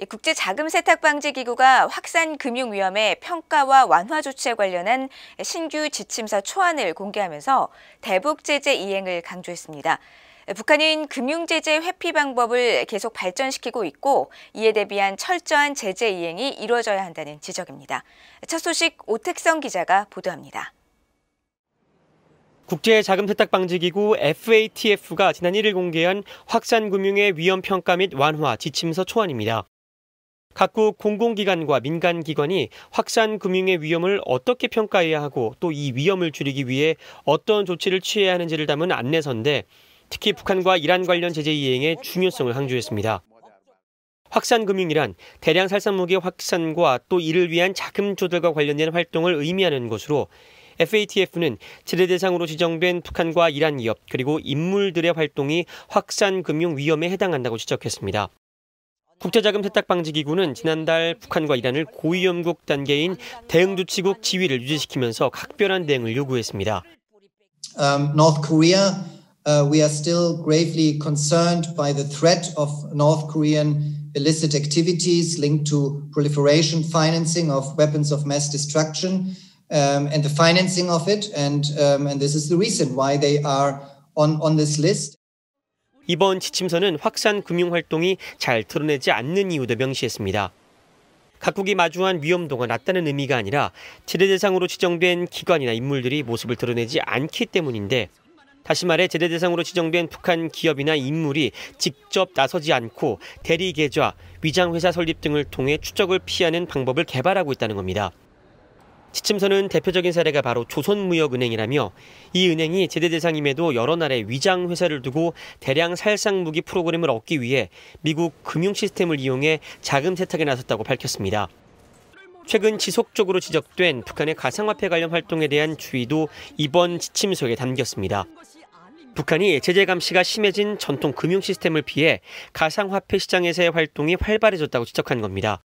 예, 국제자금세탁방지기구가 확산 금융 위험의 평가와 완화 조치에 관련한 신규 지침서 초안을 공개하면서 대북 제재 이행을 강조했습니다. 예, 북한은 금융 제재 회피 방법을 계속 발전시키고 있고 이에 대비한 철저한 제재 이행이 이루어져야 한다는 지적입니다. 첫 소식 오택성 기자가 보도합니다. 국제자금세탁방지기구 FATF가 지난 1일 공개한 확산금융의 위험평가 및 완화 지침서 초안입니다. 각국 공공기관과 민간기관이 확산 금융의 위험을 어떻게 평가해야 하고 또 이 위험을 줄이기 위해 어떤 조치를 취해야 하는지를 담은 안내서인데 특히 북한과 이란 관련 제재 이행의 중요성을 강조했습니다. 확산 금융이란 대량 살상무기 확산과 또 이를 위한 자금 조달과 관련된 활동을 의미하는 것으로 FATF는 제재 대상으로 지정된 북한과 이란 기업 그리고 인물들의 활동이 확산 금융 위험에 해당한다고 지적했습니다. 국제자금 세탁 방지 기구는 지난달 북한과 이란을 고위험국 단계인 대응 조치국 지위를 유지시키면서 각별한 대응을 요구했습니다. Um, North Korea, uh, we are still gravely concerned by the threat of North Korean illicit activities linked to proliferation financing of weapons of mass destruction um, and the financing of it, and um, and this is the reason why they are on on this list. 이번 지침서는 확산 금융 활동이 잘 드러내지 않는 이유도 명시했습니다. 각국이 마주한 위험도가 낮다는 의미가 아니라 제재 대상으로 지정된 기관이나 인물들이 모습을 드러내지 않기 때문인데 다시 말해 제재 대상으로 지정된 북한 기업이나 인물이 직접 나서지 않고 대리 계좌, 위장 회사 설립 등을 통해 추적을 피하는 방법을 개발하고 있다는 겁니다. 지침서는 대표적인 사례가 바로 조선무역은행이라며 이 은행이 제재 대상임에도 여러 나라의 위장 회사를 두고 대량 살상 무기 프로그램을 얻기 위해 미국 금융 시스템을 이용해 자금 세탁에 나섰다고 밝혔습니다. 최근 지속적으로 지적된 북한의 가상화폐 관련 활동에 대한 주의도 이번 지침서에 담겼습니다. 북한이 제재 감시가 심해진 전통 금융 시스템을 피해 가상화폐 시장에서의 활동이 활발해졌다고 지적한 겁니다.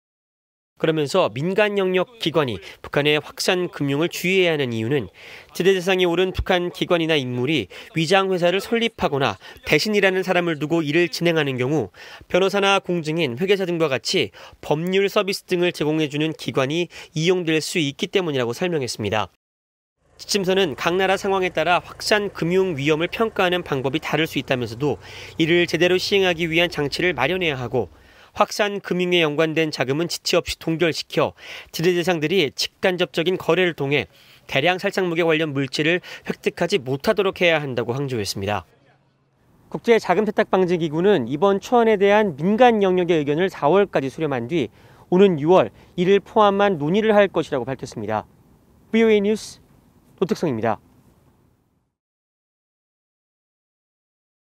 그러면서 민간 영역 기관이 북한의 확산 금융을 주의해야 하는 이유는 제대 대상이 오른 북한 기관이나 인물이 위장 회사를 설립하거나 대신이라는 사람을 두고 일을 진행하는 경우 변호사나 공증인, 회계사 등과 같이 법률 서비스 등을 제공해 주는 기관이 이용될 수 있기 때문이라고 설명했습니다. 지침서는 각 나라 상황에 따라 확산 금융 위험을 평가하는 방법이 다를 수 있다면서도 이를 제대로 시행하기 위한 장치를 마련해야 하고 확산 금융에 연관된 자금은 지체 없이 동결시켜 지뢰대상들이 직간접적인 거래를 통해 대량 살상무게 관련 물질을 획득하지 못하도록 해야 한다고 항조했습니다. 국제 자금 세탁 방지 기구는 이번 초안에 대한 민간 영역의 의견을 4월까지 수렴한 뒤 오는 6월 이를 포함한 논의를 할 것이라고 밝혔습니다. VOA 뉴스 노특성입니다.